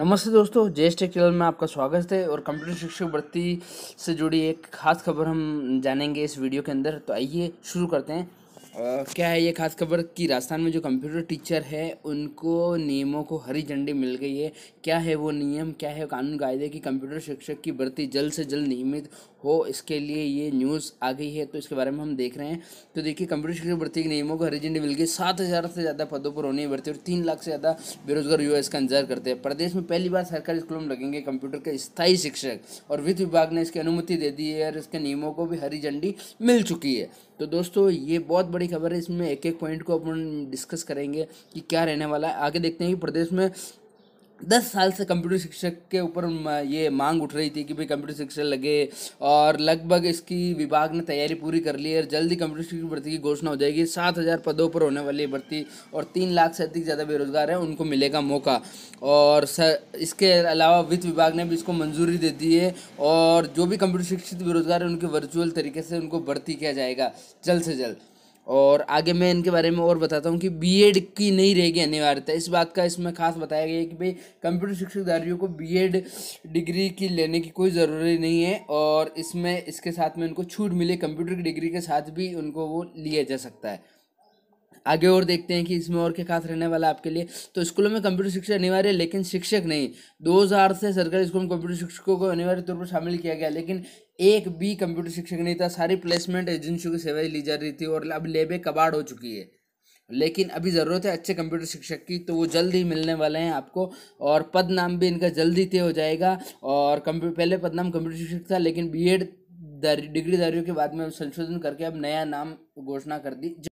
नमस्ते दोस्तों जे S take channel में आपका स्वागत है और कंप्यूटर शिक्षक भर्ती से जुड़ी एक खास खबर हम जानेंगे इस वीडियो के अंदर तो आइए शुरू करते हैं क्या है ये खास खबर कि राजस्थान में जो कंप्यूटर टीचर है उनको नियमों को हरी झंडी मिल गई है क्या है वो नियम क्या है कानून कायदे की कंप्यूटर शिक्षक की भर्ती जल्द से जल्द नियमित हो इसके लिए ये न्यूज़ आ गई है तो इसके बारे में हम देख रहे हैं तो देखिए कंप्यूटर शिक्षक भर्ती के नियमों को हरी झंडी मिल गई सात हज़ार से ज़्यादा पदों पर होनी भर्ती और तीन लाख से ज़्यादा बेरोजगार युवा इसका इंतजार करते हैं प्रदेश में पहली बार सरकारी स्कूलों में लगेंगे कंप्यूटर के स्थायी शिक्षक और वित्त विभाग ने इसकी अनुमति दे दी है और इसके नियमों को भी हरी झंडी मिल चुकी है तो दोस्तों ये बहुत बड़ी बड़ी खबर है इसमें एक एक पॉइंट को अपन डिस्कस करेंगे कि क्या रहने वाला है आगे देखते हैं कि प्रदेश में दस साल से कंप्यूटर शिक्षक के ऊपर ये मांग उठ रही थी कि भाई कंप्यूटर शिक्षक लगे और लगभग इसकी विभाग ने तैयारी पूरी कर ली है और जल्दी कंप्यूटर शिक्षक भर्ती की घोषणा हो जाएगी सात हज़ार पदों पर होने वाली भर्ती और तीन लाख से अधिक ज़्यादा बेरोजगार हैं उनको मिलेगा मौका और इसके अलावा वित्त विभाग ने भी इसको मंजूरी दे दी है और जो भी कंप्यूटर शिक्षित बेरोजगार है उनके वर्चुअल तरीके से उनको भर्ती किया जाएगा जल्द से जल्द और आगे मैं इनके बारे में और बताता हूँ कि बीएड की नहीं रहेगी अनिवार्यता इस बात का इसमें खास बताया गया है कि भाई कंप्यूटर शिक्षकधारियों को बीएड डिग्री की लेने की कोई ज़रूरी नहीं है और इसमें इसके साथ में उनको छूट मिले कंप्यूटर की डिग्री के साथ भी उनको वो लिया जा सकता है आगे और देखते हैं कि इसमें और क्या खास रहने वाला आपके लिए तो स्कूलों में कंप्यूटर शिक्षा अनिवार्य लेकिन शिक्षक नहीं 2000 से सरकारी स्कूल में कंप्यूटर शिक्षकों को अनिवार्य तौर पर शामिल किया गया लेकिन एक भी कंप्यूटर शिक्षक नहीं था सारी प्लेसमेंट एजेंसियों की सेवाएं ली जा रही थी और अब लेबे कबाड़ हो चुकी है लेकिन अभी ज़रूरत है अच्छे कंप्यूटर शिक्षक की तो वो जल्द ही मिलने वाले हैं आपको और पद नाम भी इनका जल्द ही तय हो जाएगा और कंप्यू पहले पद नाम कंप्यूटर शिक्षक था लेकिन बी एड डिग्रीधारियों के बाद में संशोधन करके अब नया नाम घोषणा कर दी